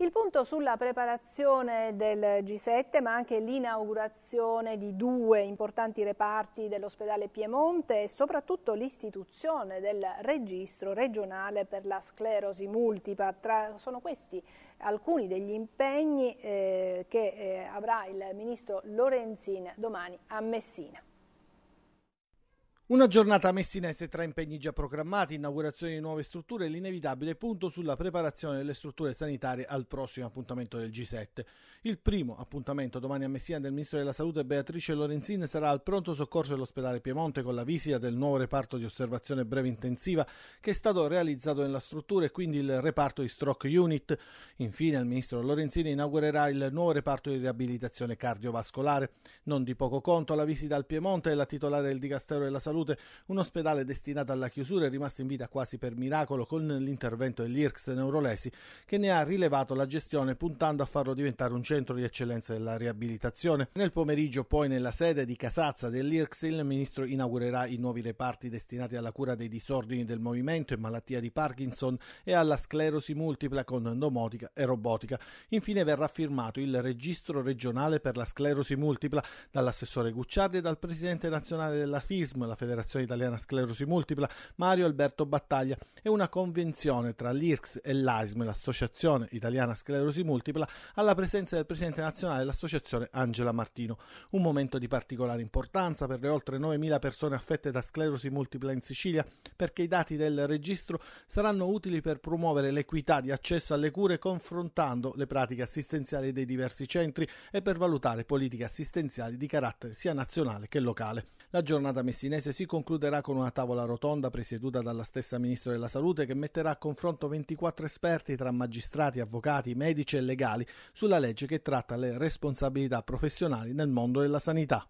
Il punto sulla preparazione del G7 ma anche l'inaugurazione di due importanti reparti dell'ospedale Piemonte e soprattutto l'istituzione del registro regionale per la sclerosi multipla. Tra, sono questi alcuni degli impegni eh, che eh, avrà il ministro Lorenzin domani a Messina. Una giornata messinese tra impegni già programmati, inaugurazione di nuove strutture e l'inevitabile punto sulla preparazione delle strutture sanitarie al prossimo appuntamento del G7. Il primo appuntamento domani a Messina del Ministro della Salute Beatrice Lorenzin sarà al pronto soccorso dell'ospedale Piemonte con la visita del nuovo reparto di osservazione breve intensiva che è stato realizzato nella struttura e quindi il reparto di stroke unit. Infine il Ministro Lorenzin inaugurerà il nuovo reparto di riabilitazione cardiovascolare. Non di poco conto la visita al Piemonte e della titolare del Dicastero della Salute Salute, un ospedale destinato alla chiusura è rimasto in vita quasi per miracolo con l'intervento dell'IRCS Neurolesi che ne ha rilevato la gestione puntando a farlo diventare un centro di eccellenza della riabilitazione. Nel pomeriggio poi nella sede di Casazza dell'IRCS il ministro inaugurerà i nuovi reparti destinati alla cura dei disordini del movimento e malattia di Parkinson e alla sclerosi multipla con domotica e robotica. Infine verrà firmato il registro regionale per la sclerosi multipla dall'assessore Gucciardi e dal presidente nazionale della FISM, la Federazione Federazione Italiana Sclerosi Multipla, Mario Alberto Battaglia, e una convenzione tra l'IRCS e l'AISM, l'Associazione Italiana Sclerosi Multipla, alla presenza del Presidente nazionale dell'Associazione Angela Martino. Un momento di particolare importanza per le oltre 9.000 persone affette da sclerosi multipla in Sicilia, perché i dati del registro saranno utili per promuovere l'equità di accesso alle cure confrontando le pratiche assistenziali dei diversi centri e per valutare politiche assistenziali di carattere sia nazionale che locale. La giornata messinese si si concluderà con una tavola rotonda presieduta dalla stessa Ministro della Salute che metterà a confronto 24 esperti tra magistrati, avvocati, medici e legali sulla legge che tratta le responsabilità professionali nel mondo della sanità.